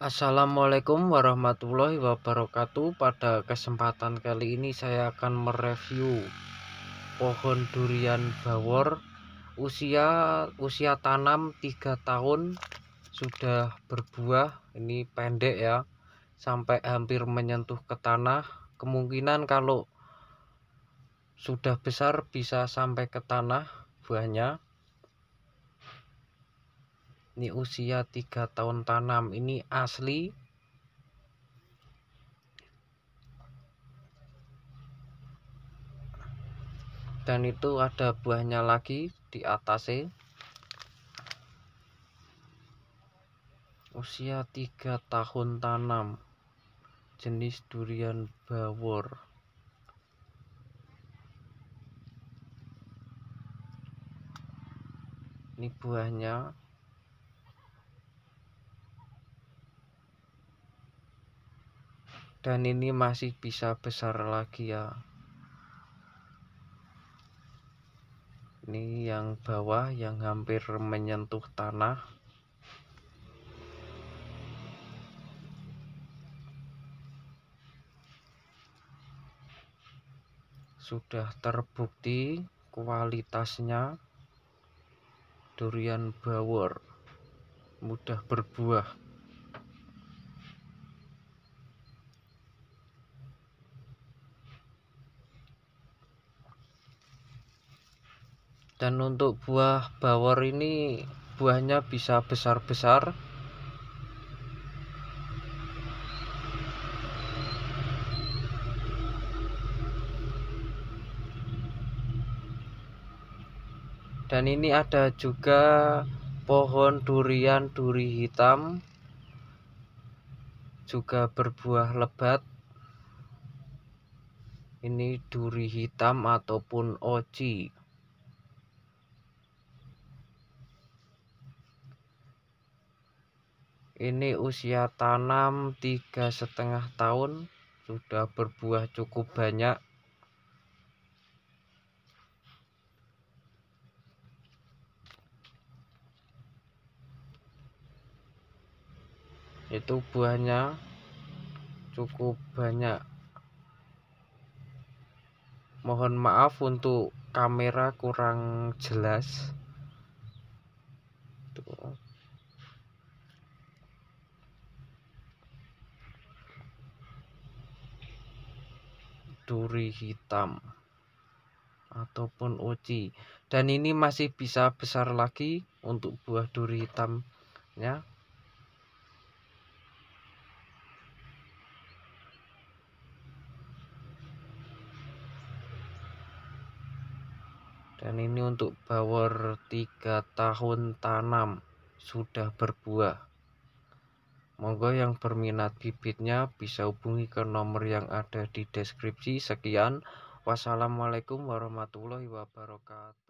Assalamualaikum warahmatullahi wabarakatuh Pada kesempatan kali ini saya akan mereview Pohon durian bawor Usia usia tanam 3 tahun Sudah berbuah Ini pendek ya Sampai hampir menyentuh ke tanah Kemungkinan kalau sudah besar bisa sampai ke tanah buahnya ini usia tiga tahun tanam ini asli dan itu ada buahnya lagi di atasnya usia 3 tahun tanam jenis durian bawor ini buahnya dan ini masih bisa besar lagi ya ini yang bawah yang hampir menyentuh tanah sudah terbukti kualitasnya durian bawor mudah berbuah dan untuk buah bawor ini buahnya bisa besar-besar dan ini ada juga pohon durian duri hitam juga berbuah lebat ini duri hitam ataupun oji. ini usia tanam tiga setengah tahun sudah berbuah cukup banyak itu buahnya cukup banyak mohon maaf untuk kamera kurang jelas Tuh. duri hitam ataupun uci dan ini masih bisa besar lagi untuk buah duri hitamnya dan ini untuk bawor tiga tahun tanam sudah berbuah Monggo yang berminat bibitnya bisa hubungi ke nomor yang ada di deskripsi. Sekian, wassalamualaikum warahmatullahi wabarakatuh.